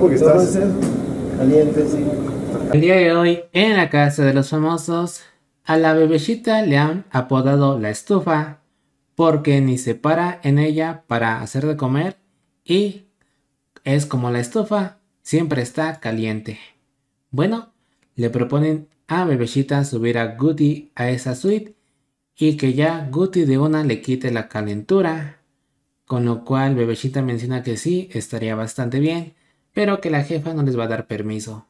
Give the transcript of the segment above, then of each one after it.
porque estás caliente, sí. El día de hoy, en la casa de los famosos, a la bebecita le han apodado la estufa porque ni se para en ella para hacer de comer y es como la estufa, siempre está caliente. Bueno, le proponen a Bebecita subir a Goody a esa suite y que ya Guti de una le quite la calentura. Con lo cual Bebechita menciona que sí, estaría bastante bien, pero que la jefa no les va a dar permiso.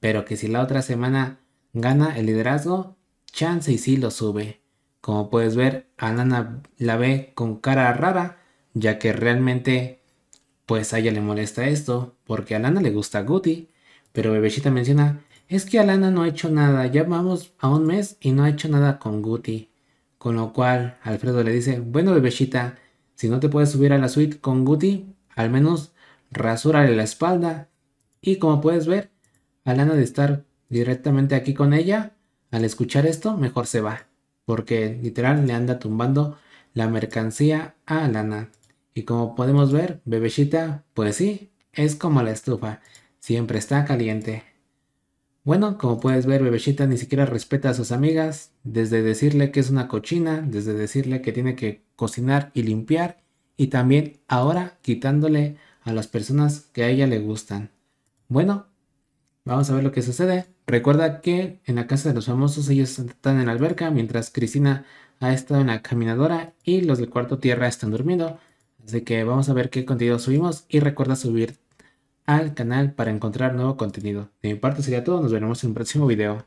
Pero que si la otra semana gana el liderazgo, chance y sí lo sube. Como puedes ver, Alana la ve con cara rara, ya que realmente pues a ella le molesta esto, porque a Alana le gusta Guti, pero Bebechita menciona, es que Alana no ha hecho nada, ya vamos a un mes y no ha hecho nada con Guti. Con lo cual Alfredo le dice, bueno bebecita, si no te puedes subir a la suite con Guti, al menos rasúrale la espalda. Y como puedes ver, Alana de estar directamente aquí con ella, al escuchar esto, mejor se va. Porque literal le anda tumbando la mercancía a Alana. Y como podemos ver, Bebechita, pues sí, es como la estufa, siempre está caliente. Bueno, como puedes ver, Bebechita ni siquiera respeta a sus amigas, desde decirle que es una cochina, desde decirle que tiene que cocinar y limpiar, y también ahora quitándole a las personas que a ella le gustan. Bueno, vamos a ver lo que sucede. Recuerda que en la casa de los famosos ellos están en la alberca, mientras Cristina ha estado en la caminadora y los del cuarto tierra están durmiendo. Así que vamos a ver qué contenido subimos y recuerda subir al canal para encontrar nuevo contenido. De mi parte sería todo, nos veremos en un próximo video.